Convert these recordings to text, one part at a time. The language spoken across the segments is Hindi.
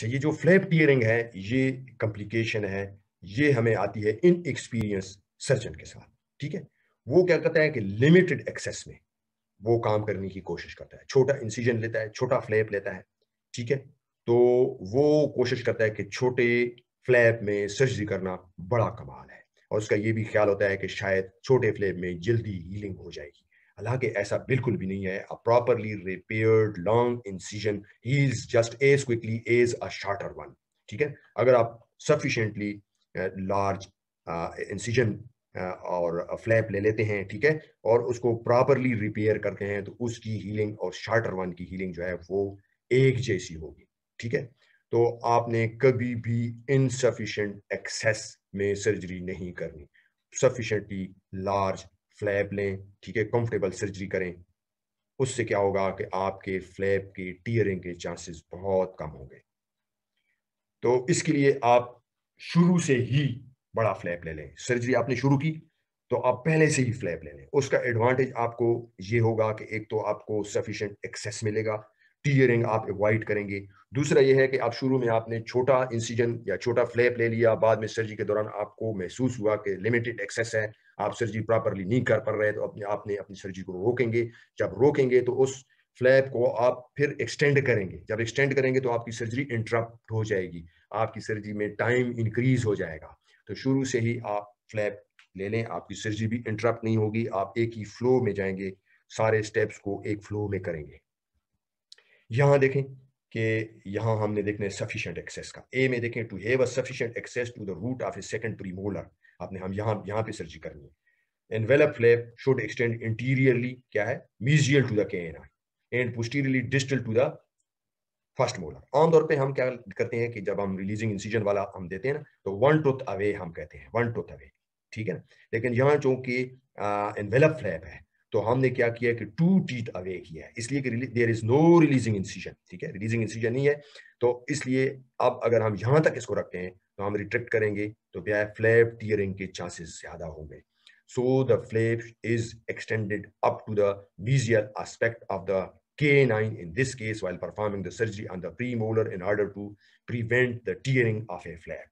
अच्छा ये जो फ्लैप टीयरिंग है ये कॉम्प्लिकेशन है ये हमें आती है इन एक्सपीरियंस सर्जन के साथ ठीक है वो क्या करता है कि लिमिटेड एक्सेस में वो काम करने की कोशिश करता है छोटा इंसिजन लेता है छोटा फ्लैप लेता है ठीक है तो वो कोशिश करता है कि छोटे फ्लैप में सर्जरी करना बड़ा कमाल है और उसका ये भी ख्याल होता है कि शायद छोटे फ्लैप में जल्दी हीलिंग हो जाएगी हालांकि ऐसा बिल्कुल भी नहीं है a properly repaired long incision heals just as quickly as a shorter one ठीक है अगर आप सफिशेंटली लार्ज इंसिजन और फ्लैप ले लेते हैं ठीक है और उसको प्रॉपरली रिपेयर करते हैं तो उसकी हीलिंग और शार्टर वन की हीलिंग जो है वो एक जैसी होगी ठीक है तो आपने कभी भी इनसफिशेंट एक्सेस में सर्जरी नहीं करनी सफिशेंटली लार्ज फ्लैप लें ठीक है कंफर्टेबल सर्जरी करें उससे क्या होगा कि आपके फ्लैप के टीयरिंग के चांसेस बहुत कम होंगे तो इसके लिए आप शुरू से ही बड़ा फ्लैप ले लें सर्जरी आपने शुरू की तो आप पहले से ही फ्लैप ले लें उसका एडवांटेज आपको ये होगा कि एक तो आपको सफिशेंट एक्सेस मिलेगा टीयरिंग आप अवॉइड करेंगे दूसरा यह है कि आप शुरू में आपने छोटा इंसिजन या छोटा फ्लैप ले लिया बाद में सर्जरी के दौरान आपको महसूस हुआ कि लिमिटेड एक्सेस है आप सर्जरी प्रॉपरली नहीं कर पा रहे तो अपने आपने अपनी सर्जरी को रोकेंगे जब रोकेंगे तो उस फ्लैप को आप फिर एक्सटेंड करेंगे जब एक्सटेंड करेंगे तो आपकी सर्जरी इंटरप्ट हो जाएगी आपकी सर्जरी में टाइम इंक्रीज हो जाएगा तो शुरू से ही आप फ्लैप ले लें आपकी सर्जरी भी इंटरप्ट नहीं होगी आप एक ही फ्लो में जाएंगे सारे स्टेप्स को एक फ्लो में करेंगे यहाँ देखें कि यहाँ हमने देखने सफिशिएंट एक्सेस का ए में देखें to have a sufficient access to the root of a second premolar आपने हम यहाँ यहाँ पे सर्जरी करनी है envelope flap should extend anteriorly क्या है mesial to the canine and posteriorly distal to the first molar आमतौर पे हम क्या करते हैं कि जब हम रिलीजिंग इंसिजन वाला हम देते हैं ना तो वन टूथ अवे हम कहते हैं वन टूथ अवे ठीक है ना लेकिन यहाँ चूंकि एनवेलप फ्लैप है तो हमने क्या किया कि टू टीट अवे किया है इसलिए कि there is no releasing incision ठीक है रिलीजिंग इंसिजन नहीं है तो इसलिए अब अगर हम यहाँ तक इसको रखते हैं तो हम रिट्रेक्ट करेंगे तो क्या है फ्लैप टीयरिंग के चांसेस ज्यादा होंगे so the flap is extended up to the mesial aspect of the K9 in this case while performing the surgery on the premolar in order to prevent the tearing of a flap.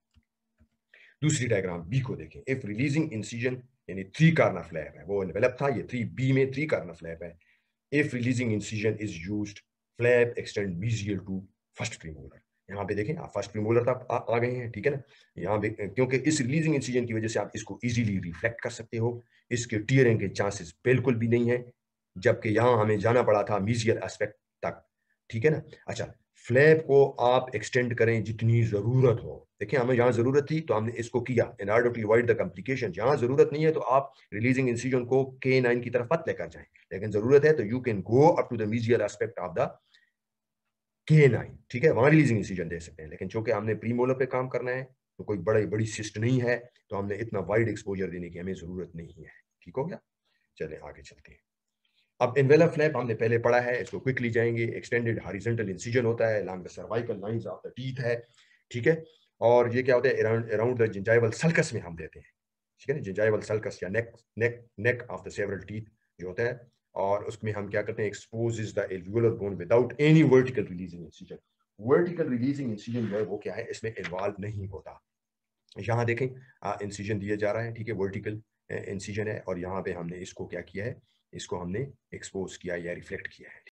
Dusri diagram B ko देखें If releasing incision yani three corner flap hai, wo develop tha ye three B में थ्री कार्ना फ्लैप है if releasing incision is used flap extend mesial to first premolar यहाँ पे देखें आप फर्स्ट प्रीमोलर तक आ गए हैं ठीक है ना यहाँ पे क्योंकि इस रिलीजिंग इंसिजन की वजह से आप इसको इजीली रिफ्लेक्ट कर सकते हो इसके टीयरिंग के चांसेस बिल्कुल भी नहीं है जबकि यहाँ हमें जाना पड़ा था मीजियर एस्पेक्ट तक ठीक है ना अच्छा फ्लैप को आप एक्सटेंड करें जितनी जरूरत हो देखिए हमें यहाँ जरूरत थी तो हमने इसको किया in order to avoid the complication जहाँ जरूरत नहीं है तो आप रिलीजिंग इंसिजन को के नाइन की तरफ मत लेकर जाए लेकिन जरूरत है तो you can go up to the mesial aspect of the canine ठीक है वहां रिलीजिंग डिसीजन दे सकते हैं लेकिन चूंकि हमने प्री मोलर पे काम करना है तो कोई बड़ी बड़ी सिस्ट नहीं है तो हमने इतना वाइड एक्सपोजर देने की हमें जरूरत नहीं है ठीक हो गया चले आगे चलते हैं अब इनवेला फ्लैप हमने पहले पढ़ा है इसको क्विकली जाएंगे एक्सटेंडेड हॉरिजेंटल इंसिजन होता है along the cervical lines of the teeth है ठीक है और ये क्या होता है अराउंड द जिंजाइवल सल्कस में हम देते हैं ठीक है ना जिंजाइवल सल्कस या neck neck neck of the several teeth जो होता है और उसमें हम क्या करते हैं exposes the alveolar bone without any vertical releasing incision vertical releasing incision जो है वो क्या है इसमें इन्वॉल्व नहीं होता यहाँ देखें इंसिजन दिया जा रहा है ठीक है वर्टिकल इंसिजन है और यहाँ पे हमने इसको क्या किया है इसको हमने एक्सपोज किया या रिफ्लेक्ट किया है